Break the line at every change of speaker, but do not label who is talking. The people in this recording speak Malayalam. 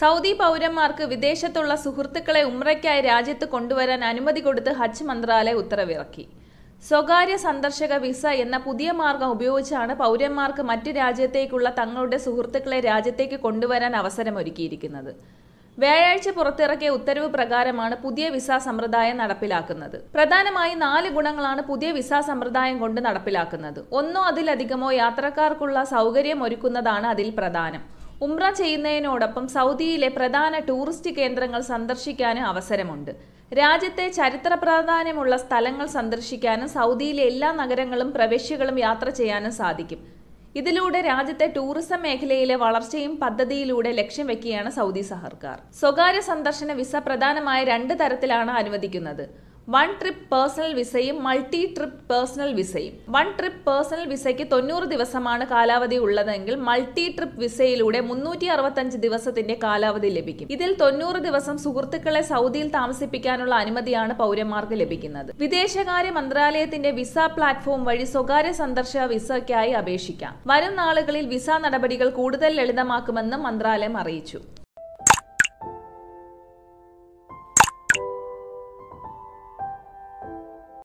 സൗദി പൗരന്മാർക്ക് വിദേശത്തുള്ള സുഹൃത്തുക്കളെ ഉമ്രയ്ക്കായി രാജ്യത്ത് കൊണ്ടുവരാൻ അനുമതി കൊടുത്ത് ഹജ്ജ് മന്ത്രാലയം ഉത്തരവിറക്കി സ്വകാര്യ സന്ദർശക വിസ എന്ന പുതിയ മാർഗം ഉപയോഗിച്ചാണ് പൗരന്മാർക്ക് മറ്റ് രാജ്യത്തേക്കുള്ള തങ്ങളുടെ സുഹൃത്തുക്കളെ രാജ്യത്തേക്ക് കൊണ്ടുവരാൻ അവസരമൊരുക്കിയിരിക്കുന്നത് വ്യാഴാഴ്ച പുറത്തിറക്കിയ ഉത്തരവ് പ്രകാരമാണ് പുതിയ വിസ സമ്പ്രദായം നടപ്പിലാക്കുന്നത് പ്രധാനമായി നാല് ഗുണങ്ങളാണ് പുതിയ വിസ സമ്പ്രദായം കൊണ്ട് നടപ്പിലാക്കുന്നത് ഒന്നോ അതിലധികമോ യാത്രക്കാർക്കുള്ള സൗകര്യം ഒരുക്കുന്നതാണ് അതിൽ പ്രധാനം ഉംറ ചെയ്യുന്നതിനോടൊപ്പം സൗദിയിലെ പ്രധാന ടൂറിസ്റ്റ് കേന്ദ്രങ്ങൾ സന്ദർശിക്കാൻ അവസരമുണ്ട് രാജ്യത്തെ ചരിത്ര പ്രാധാന്യമുള്ള സ്ഥലങ്ങൾ സന്ദർശിക്കാനും സൗദിയിലെ എല്ലാ നഗരങ്ങളും പ്രവിശ്യകളും യാത്ര ചെയ്യാനും സാധിക്കും ഇതിലൂടെ രാജ്യത്തെ ടൂറിസം മേഖലയിലെ വളർച്ചയും പദ്ധതിയിലൂടെ ലക്ഷ്യം വെക്കുകയാണ് സൗദി സർക്കാർ സ്വകാര്യ സന്ദർശന വിസ പ്രധാനമായ രണ്ട് തരത്തിലാണ് അനുവദിക്കുന്നത് വൺ ട്രിപ്പ് പേഴ്സണൽ വിസയും മൾട്ടി ട്രിപ്പ് പേഴ്സണൽ വിസയും വൺ ട്രിപ്പ് പേഴ്സണൽ വിസയ്ക്ക് തൊണ്ണൂറ് ദിവസമാണ് കാലാവധി ഉള്ളതെങ്കിൽ മൾട്ടി ട്രിപ്പ് വിസയിലൂടെ മുന്നൂറ്റി അറുപത്തഞ്ച് ദിവസത്തിന്റെ കാലാവധി ലഭിക്കും ഇതിൽ തൊണ്ണൂറ് ദിവസം സുഹൃത്തുക്കളെ സൗദിയിൽ താമസിപ്പിക്കാനുള്ള അനുമതിയാണ് പൗരന്മാർക്ക് ലഭിക്കുന്നത് വിദേശകാര്യ മന്ത്രാലയത്തിന്റെ വിസ പ്ലാറ്റ്ഫോം വഴി സ്വകാര്യ സന്ദർശക വിസയ്ക്കായി അപേക്ഷിക്കാം വരും നാളുകളിൽ വിസ നടപടികൾ കൂടുതൽ ലളിതമാക്കുമെന്നും മന്ത്രാലയം അറിയിച്ചു